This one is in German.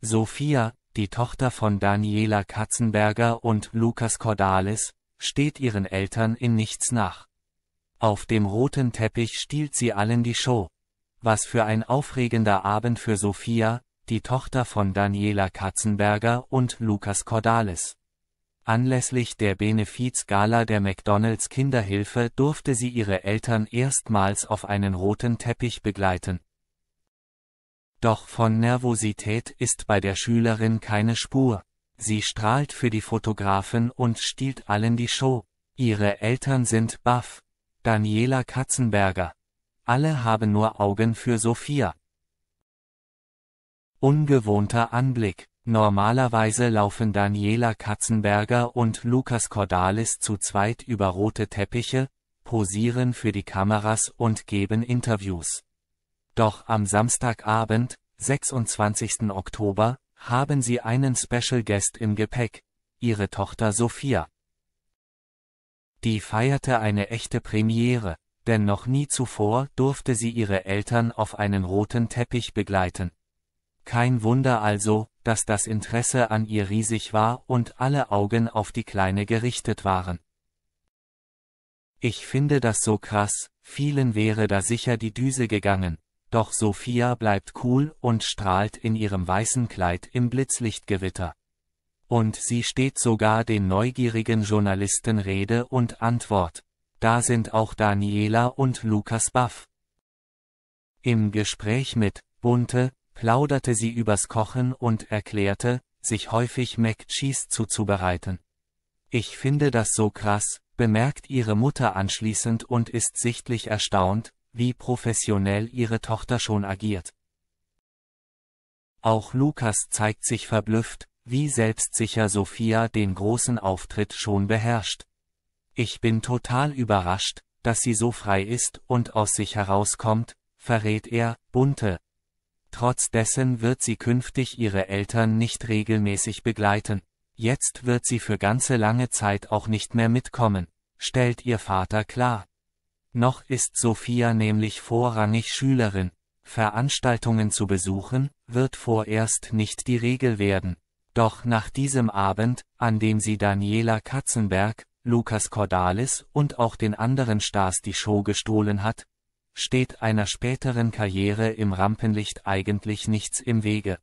Sophia, die Tochter von Daniela Katzenberger und Lukas Cordalis, steht ihren Eltern in nichts nach. Auf dem roten Teppich stiehlt sie allen die Show. Was für ein aufregender Abend für Sophia, die Tochter von Daniela Katzenberger und Lukas Cordalis. Anlässlich der Benefizgala der McDonalds Kinderhilfe durfte sie ihre Eltern erstmals auf einen roten Teppich begleiten. Doch von Nervosität ist bei der Schülerin keine Spur. Sie strahlt für die Fotografen und stiehlt allen die Show. Ihre Eltern sind baff. Daniela Katzenberger. Alle haben nur Augen für Sophia. Ungewohnter Anblick. Normalerweise laufen Daniela Katzenberger und Lukas Cordalis zu zweit über rote Teppiche, posieren für die Kameras und geben Interviews. Doch am Samstagabend, 26. Oktober, haben sie einen Special Guest im Gepäck, ihre Tochter Sophia. Die feierte eine echte Premiere, denn noch nie zuvor durfte sie ihre Eltern auf einen roten Teppich begleiten. Kein Wunder also, dass das Interesse an ihr riesig war und alle Augen auf die Kleine gerichtet waren. Ich finde das so krass, vielen wäre da sicher die Düse gegangen, doch Sophia bleibt cool und strahlt in ihrem weißen Kleid im Blitzlichtgewitter. Und sie steht sogar den neugierigen Journalisten Rede und Antwort. Da sind auch Daniela und Lukas Baff. Im Gespräch mit Bunte plauderte sie übers Kochen und erklärte, sich häufig Mac Cheese zuzubereiten. Ich finde das so krass, bemerkt ihre Mutter anschließend und ist sichtlich erstaunt, wie professionell ihre Tochter schon agiert. Auch Lukas zeigt sich verblüfft, wie selbstsicher Sophia den großen Auftritt schon beherrscht. Ich bin total überrascht, dass sie so frei ist und aus sich herauskommt, verrät er, bunte. Trotz dessen wird sie künftig ihre Eltern nicht regelmäßig begleiten. Jetzt wird sie für ganze lange Zeit auch nicht mehr mitkommen, stellt ihr Vater klar. Noch ist Sophia nämlich vorrangig Schülerin. Veranstaltungen zu besuchen, wird vorerst nicht die Regel werden. Doch nach diesem Abend, an dem sie Daniela Katzenberg, Lukas Cordalis und auch den anderen Stars die Show gestohlen hat, steht einer späteren Karriere im Rampenlicht eigentlich nichts im Wege.